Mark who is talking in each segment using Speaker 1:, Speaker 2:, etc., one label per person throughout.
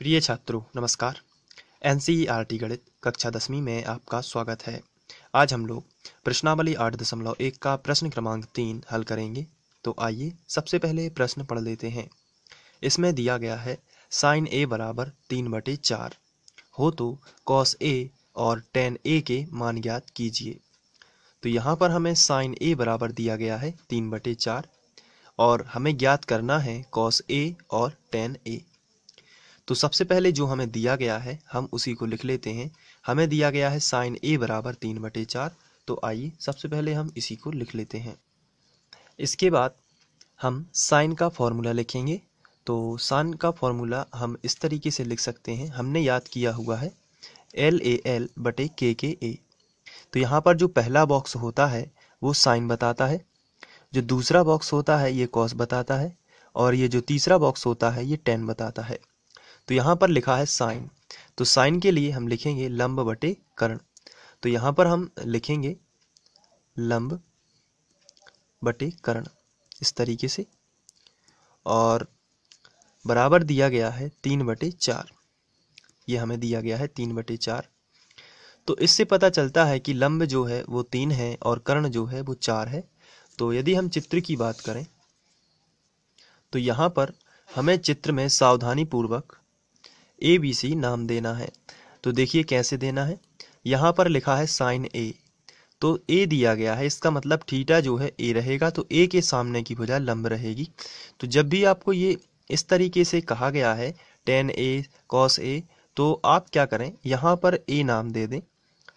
Speaker 1: प्रिय छात्रों नमस्कार एन गणित कक्षा दसवीं में आपका स्वागत है आज हम लोग प्रश्नावली आठ दशमलव एक का प्रश्न क्रमांक तीन हल करेंगे तो आइए सबसे पहले प्रश्न पढ़ लेते हैं इसमें दिया गया है साइन ए बराबर तीन बटे चार हो तो कॉस ए और टेन ए के मान ज्ञात कीजिए तो यहाँ पर हमें साइन ए बराबर दिया गया है तीन बटे चार और हमें ज्ञात करना है कॉस ए और टेन ए तो सबसे पहले जो हमें दिया गया है हम उसी को लिख लेते हैं हमें दिया गया है साइन ए बराबर तीन बटे चार तो आइए सबसे पहले हम इसी को लिख लेते हैं इसके बाद हम साइन का फॉर्मूला लिखेंगे तो साइन का फॉर्मूला हम इस तरीके से लिख सकते हैं हमने याद किया हुआ है एल ए एल बटे के के ए तो यहाँ पर जो पहला बॉक्स होता है वो साइन बताता है जो दूसरा बॉक्स होता है ये कॉस बताता है और ये जो तीसरा बॉक्स होता है ये टेन बताता है तो यहाँ पर लिखा है साइन तो साइन के लिए हम लिखेंगे लंब बटे कर्ण तो यहाँ पर हम लिखेंगे लंब बटे कर्ण इस तरीके से और बराबर दिया गया है तीन बटे चार ये हमें दिया गया है तीन बटे चार तो इससे पता चलता है कि लंब जो है वो तीन है और कर्ण जो है वो चार है तो यदि हम चित्र की बात करें तो यहाँ पर हमें चित्र में सावधानी पूर्वक ए बी सी नाम देना है तो देखिए कैसे देना है यहाँ पर लिखा है साइन ए तो ए दिया गया है इसका मतलब थीटा जो है ए रहेगा तो ए के सामने की भुजा लंब रहेगी तो जब भी आपको ये इस तरीके से कहा गया है टेन ए कॉस ए तो आप क्या करें यहाँ पर ए नाम दे दें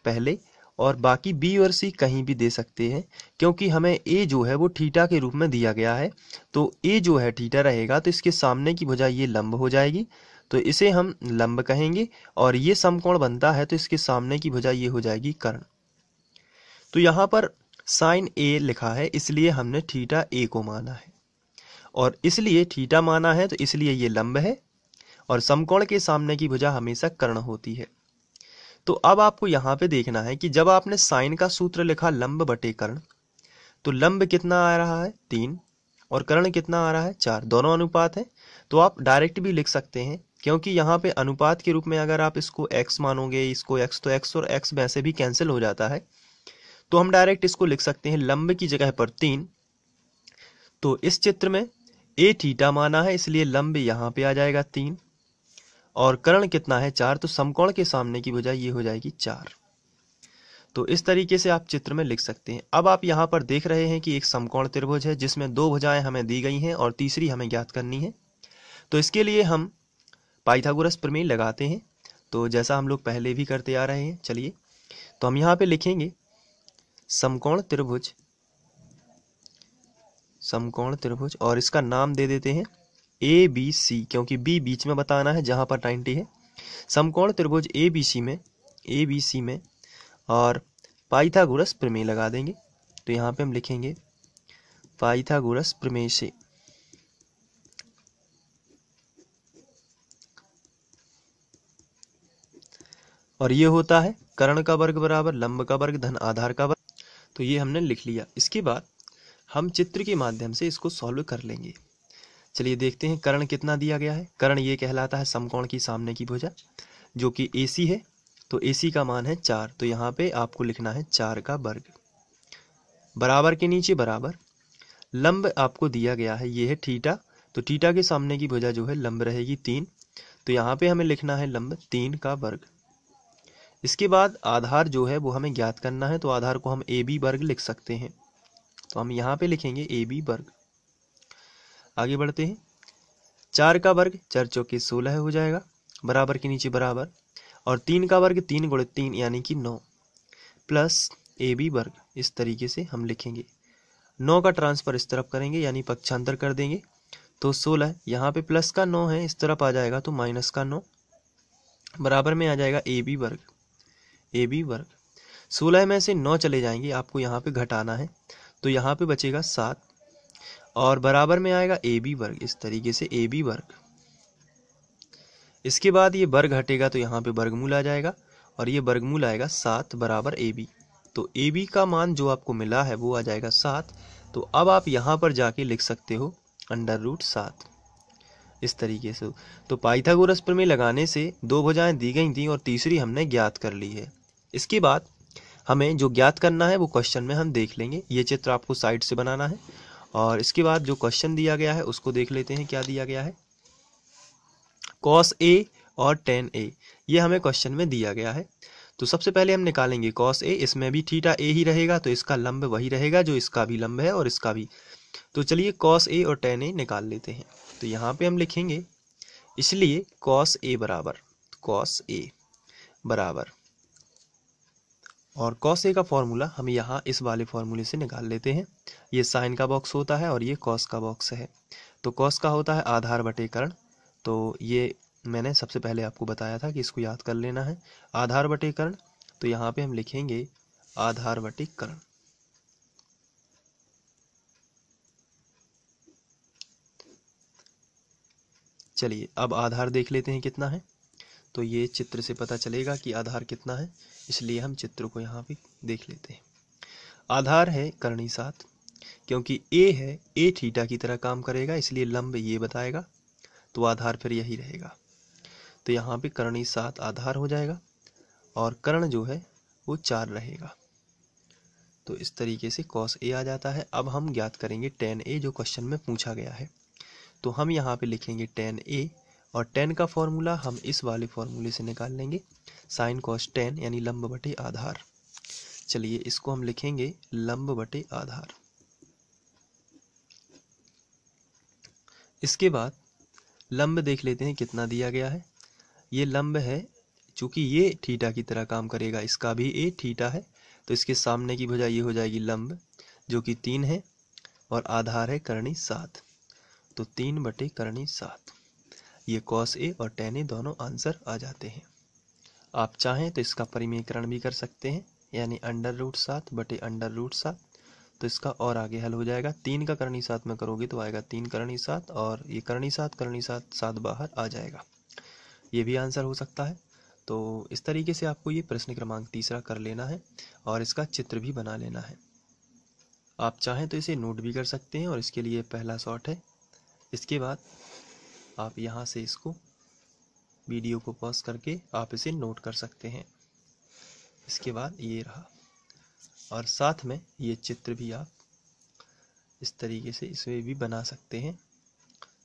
Speaker 1: पहले और बाकी बी और सी कहीं भी दे सकते हैं क्योंकि हमें ए जो है वो ठीटा के रूप में दिया गया है तो ए जो है ठीटा रहेगा तो इसके सामने की भुजा ये लंब हो जाएगी तो इसे हम लंब कहेंगे और ये समकोण बनता है तो इसके सामने की भुजा ये हो जाएगी कर्ण तो यहाँ पर साइन ए लिखा है इसलिए हमने थीटा ए को माना है और इसलिए थीटा माना है तो इसलिए ये लंब है और समकोण के सामने की भुजा हमेशा कर्ण होती है तो अब आपको यहाँ पे देखना है कि जब आपने साइन का सूत्र लिखा लंब बटे कर्ण तो लंब कितना आ रहा है तीन और कर्ण कितना आ रहा है चार दोनों अनुपात है तो आप डायरेक्ट भी लिख सकते हैं क्योंकि यहाँ पे अनुपात के रूप में अगर आप इसको x मानोगे इसको x तो x और x वैसे भी कैंसिल हो जाता है तो हम डायरेक्ट इसको लिख सकते हैं लंब की जगह पर तीन तो इस चित्र में ए थीटा माना है इसलिए लंब यहाँ पे आ जाएगा तीन और कर्ण कितना है चार तो समकोण के सामने की बजाय ये हो जाएगी चार तो इस तरीके से आप चित्र में लिख सकते हैं अब आप यहाँ पर देख रहे हैं कि एक समकोण त्रिभुज है जिसमें दो भुजाएं हमें दी गई हैं और तीसरी हमें ज्ञात करनी है तो इसके लिए हम पाइथागोरस प्रमेय लगाते हैं तो जैसा हम लोग पहले भी करते आ रहे हैं चलिए तो हम यहाँ पे लिखेंगे समकोण त्रिभुज समकोण त्रिभुज और इसका नाम दे देते हैं ए बी सी क्योंकि बी बीच में बताना है जहाँ पर नाइन्टी है समकोण त्रिभुज ए बी सी में ए बी सी में और पाइथागोरस प्रमेय लगा देंगे तो यहाँ पे हम लिखेंगे पाइथागोरस प्रमेय से और ये होता है कर्ण का वर्ग बराबर लंब का वर्ग धन आधार का वर्ग तो ये हमने लिख लिया इसके बाद हम चित्र के माध्यम से इसको सॉल्व कर लेंगे चलिए देखते हैं कर्ण कितना दिया गया है कर्ण ये कहलाता है समकोण की सामने की भुजा जो कि ए है तो ए का मान है चार तो यहाँ पे आपको लिखना है चार का वर्ग बराबर के नीचे बराबर लंब आपको दिया गया है ये है ठीटा तो ठीटा के सामने की भुजा जो है लंब रहेगी तीन तो यहाँ पे हमें लिखना है लंब तीन का वर्ग इसके बाद आधार जो है वो हमें ज्ञात करना है तो आधार को हम ए बी वर्ग लिख सकते हैं तो हम यहाँ पे लिखेंगे ए बी वर्ग आगे बढ़ते हैं चार का वर्ग चार चौके सोलह हो जाएगा बराबर के नीचे बराबर और तीन का वर्ग तीन गुण तीन यानी कि नौ प्लस ए बी वर्ग इस तरीके से हम लिखेंगे नौ का ट्रांसफ़र इस तरफ करेंगे यानी पक्षांतर कर देंगे तो सोलह यहाँ पे प्लस का नौ है इस तरफ आ जाएगा तो माइनस का नौ बराबर में आ जाएगा ए बी वर्ग ए बी वर्ग सोलह में से नौ चले जाएंगे आपको यहाँ पे घटाना है तो यहाँ पे बचेगा सात और बराबर में आएगा ए बी वर्ग इस तरीके से ए बी वर्ग इसके बाद ये वर्ग हटेगा तो यहाँ पे वर्गमूल आ जाएगा और ये वर्गमूल आएगा सात बराबर ए बी तो ए बी का मान जो आपको मिला है वो आ जाएगा सात तो अब आप यहाँ पर जाके लिख सकते हो अंडर रूट सात इस तरीके से तो पाइथागोरस प्रमेय लगाने से दो भुजाएं दी गई थी और तीसरी हमने ज्ञात कर ली है इसके बाद हमें जो ज्ञात करना है वो क्वेश्चन में हम देख लेंगे ये चित्र आपको साइड से बनाना है और इसके बाद जो क्वेश्चन दिया गया है उसको देख लेते हैं क्या दिया गया है कॉस ए और टेन ए ये हमें क्वेश्चन में दिया गया है तो सबसे पहले हम निकालेंगे कॉस ए इसमें भी थीटा ए ही रहेगा तो इसका लंब वही रहेगा जो इसका भी लंब है और इसका भी तो चलिए कॉस ए और टेन ए निकाल लेते हैं तो यहाँ पे हम लिखेंगे इसलिए कॉस ए बराबर कॉस ए बराबर और कॉस ए का फॉर्मूला हम यहाँ इस वाले फॉर्मूले से निकाल लेते हैं ये साइन का बॉक्स होता है और ये कॉस का बॉक्स है तो कॉस का होता है आधार बटे तो ये मैंने सबसे पहले आपको बताया था कि इसको याद कर लेना है आधार बटे तो यहाँ पे हम लिखेंगे आधार बटे चलिए अब आधार देख लेते हैं कितना है तो ये चित्र से पता चलेगा कि आधार कितना है इसलिए हम चित्र को यहाँ पे देख लेते हैं आधार है करणी सात क्योंकि ए है ए थीटा की तरह काम करेगा इसलिए लंब ये बताएगा तो आधार फिर यही रहेगा तो यहाँ पे करणी सात आधार हो जाएगा और कर्ण जो है वो चार रहेगा तो इस तरीके से कॉस ए आ जाता है अब हम ज्ञात करेंगे टेन ए जो क्वेश्चन में पूछा गया है तो हम यहाँ पे लिखेंगे टेन ए और टेन का फॉर्मूला हम इस वाले फॉर्मूले से निकाल लेंगे साइन कॉस टेन यानी लंब बटे आधार चलिए इसको हम लिखेंगे लंब बटे आधार इसके बाद लंब देख लेते हैं कितना दिया गया है ये लंब है चूँकि ये ठीटा की तरह काम करेगा इसका भी ए ठीटा है तो इसके सामने की भुजा ये हो जाएगी लंब जो कि तीन है और आधार है करणी सात तो तीन बटे करणी सात ये कॉस ए और टेन ए दोनों आंसर आ जाते हैं आप चाहें तो इसका परिमीकरण भी कर सकते हैं यानी अंडर रूट सात बटे अंडर रूट सात तो इसका और आगे हल हो जाएगा तीन का करणी सात में करोगे तो आएगा तीन करणी सात और ये करणी सात करणी सात सात बाहर आ जाएगा ये भी आंसर हो सकता है तो इस तरीके से आपको ये प्रश्न क्रमांक तीसरा कर लेना है और इसका चित्र भी बना लेना है आप चाहें तो इसे नोट भी कर सकते हैं और इसके लिए पहला शॉट है इसके बाद आप यहाँ से इसको वीडियो को पॉज करके आप इसे नोट कर सकते हैं इसके बाद ये रहा और साथ में ये चित्र भी आप इस तरीके से इसमें भी बना सकते हैं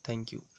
Speaker 1: थैंक यू